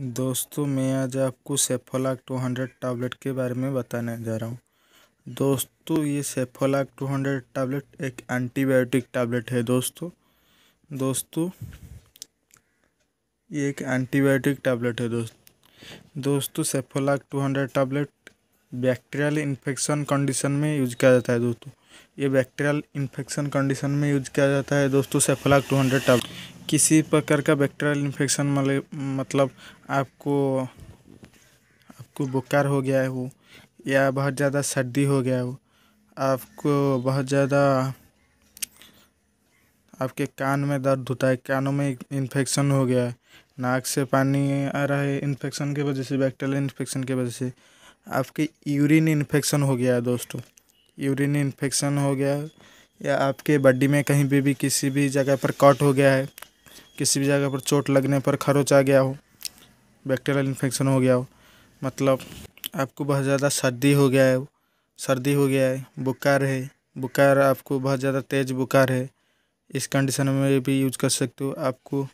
दोस्तों मैं आज आपको सेफोलाक टू हंड्रेड टैबलेट के बारे में बताने जा रहा हूँ दोस्तों ये सेफोलाक टू हंड्रेड टैबलेट एक एंटीबायोटिक टैबलेट है दोस्तों दोस्तों ये एक एंटीबायोटिक टैबलेट है दोस्त दोस्तों Cefolac two hundred tablet bacterial infection condition में यूज किया जाता है दोस्तों ये बैक्टीरियल इन्फेक्शन कंडीशन में यूज किया जाता है दोस्तों सेफोलाक टू हंड्रेड टैबलेट किसी प्रकार का बैक्टीरियल इन्फेक्शन मले मतलब आपको आपको बुखार हो गया हो या बहुत ज़्यादा सर्दी हो गया हो आपको बहुत ज़्यादा आपके कान में दर्द होता है कानों में इन्फेक्शन हो गया है नाक से पानी आ रहा है इन्फेक्शन की वजह से बैक्टीरियल इन्फेक्शन की वजह से आपके यूरिन इन्फेक्शन हो गया है दोस्तों यूरिन इन्फेक्शन हो गया या आपके बॉडी में कहीं पर भी, भी किसी भी जगह पर कट हो गया है किसी भी जगह पर चोट लगने पर खरोच आ गया हो बैक्टीरियल इन्फेक्शन हो गया हो मतलब आपको बहुत ज़्यादा सर्दी हो गया है सर्दी हो गया है बुखार है बुखार आपको बहुत ज़्यादा तेज़ बुखार है इस कंडीशन में भी यूज कर सकते हो आपको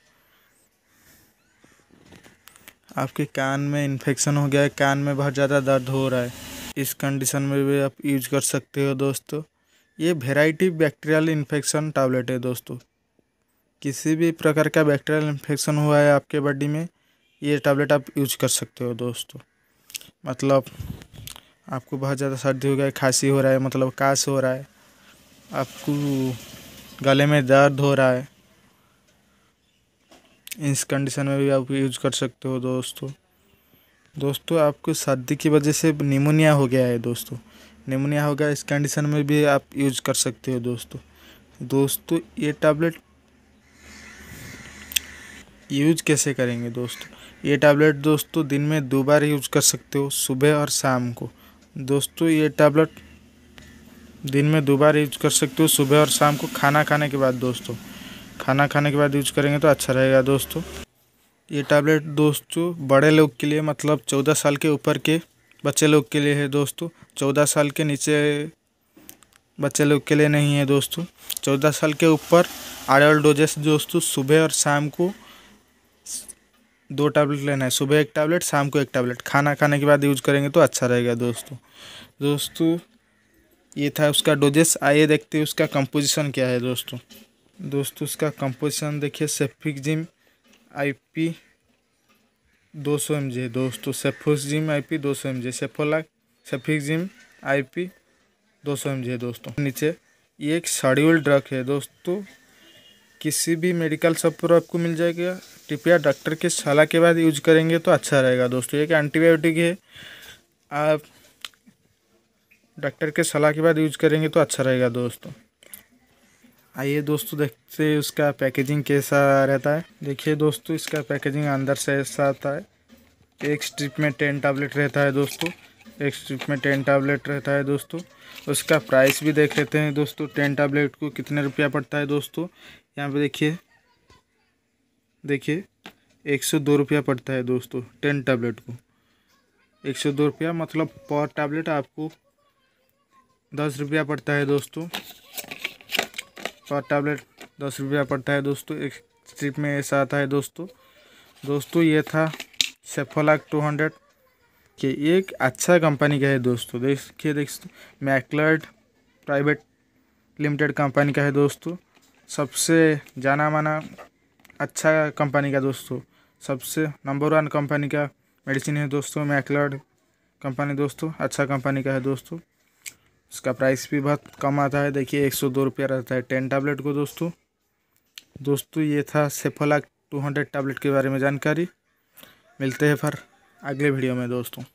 आपके कान में इन्फेक्शन हो गया है कान में बहुत ज़्यादा दर्द हो रहा है इस कंडीशन में भी आप यूज कर सकते हो दोस्तों ये वेराइटी बैक्टीरियल इन्फेक्शन टैबलेट है दोस्तों किसी भी प्रकार का बैक्टीरियल इन्फेक्शन हुआ है आपके बॉडी में ये टैबलेट आप यूज कर सकते हो दोस्तों मतलब आपको बहुत ज़्यादा सर्दी हो गया खांसी हो रहा है मतलब काश हो रहा है आपको गले में दर्द हो रहा है इस कंडीशन में भी आप यूज कर सकते हो दोस्तों दोस्तों आपको सर्दी की वजह से निमोनिया हो गया है दोस्तों निमोनिया हो गया इस कंडीशन में भी आप यूज कर सकते हो दोस्तों दोस्तों ये टैबलेट यूज कैसे करेंगे दोस्तों ये टैबलेट दोस्तों दिन में दो बार यूज कर सकते हो सुबह और शाम को दोस्तों ये टैबलेट दिन में दो बार यूज कर सकते हो सुबह और शाम को खाना खाने के बाद दोस्तों खाना खाने के बाद यूज करेंगे तो अच्छा रहेगा दोस्तों ये टैबलेट दोस्तों बड़े लोग के लिए मतलब चौदह साल के ऊपर के बच्चे लोग के लिए है दोस्तों चौदह साल के नीचे बच्चे लोग के लिए नहीं है दोस्तों चौदह साल के ऊपर आडल डोजेस दोस्तों सुबह और शाम को दो टैबलेट लेना है सुबह एक टैबलेट शाम को एक टैबलेट खाना खाने के बाद यूज करेंगे तो अच्छा रहेगा दोस्तों दोस्तों ये था उसका डोजेस आइए देखते हैं उसका कंपोजिशन क्या है दोस्तों दोस्तों उसका कंपोजिशन देखिए सेफिक जिम आई पी दो सौ एम है दोस्तों सेफोस जिम आई पी दो सौ M G Cefolac cefixime I P दो सौ एम है दोस्तों नीचे ये एक शेड्यूल ड्रग है दोस्तों किसी भी मेडिकल शॉप पर आपको मिल जाएगा टिपिया डॉक्टर के सलाह के बाद यूज करेंगे तो अच्छा रहेगा दोस्तों ये कि एंटीबायोटिक है आप डॉक्टर के सलाह के बाद यूज करेंगे तो अच्छा रहेगा दोस्तों आइए दोस्तों देखते हैं उसका पैकेजिंग कैसा रहता है देखिए दोस्तों इसका पैकेजिंग अंदर से ऐसा आता है एक स्ट्रिप में टेन टैबलेट रहता है दोस्तों एक स्ट्रिप में टेन टैबलेट रहता है दोस्तों उसका प्राइस भी देख लेते हैं दोस्तों टेन टैबलेट को कितने रुपया पड़ता है दोस्तों यहाँ पे देखिए देखिए एक सौ दो रुपया पड़ता है दोस्तों टेन टैबलेट को एक सौ दो रुपया मतलब पर टैबलेट आपको दस रुपया पड़ता है दोस्तों पर टैबलेट दस रुपया पड़ता है दोस्तों एक स्ट्रिप में ऐसा आता है दोस्तों दोस्तों ये था सेफोलाक टू हंड्रेड कि एक अच्छा कंपनी का है दोस्तों देखिए देखिए मैकलर्ड प्राइवेट लिमिटेड कंपनी का है दोस्तों सबसे जाना माना अच्छा कंपनी का दोस्तों सबसे नंबर वन कंपनी का मेडिसिन है दोस्तों मैकलर्ड कंपनी दोस्तों अच्छा कंपनी का है दोस्तों इसका प्राइस भी बहुत कम आता है देखिए एक सौ दो रुपया रहता है टेन टैबलेट को दोस्तों दोस्तों ये था सेफोलाक टू हंड्रेड टैबलेट के बारे में जानकारी मिलते हैं फिर अगले वीडियो में दोस्तों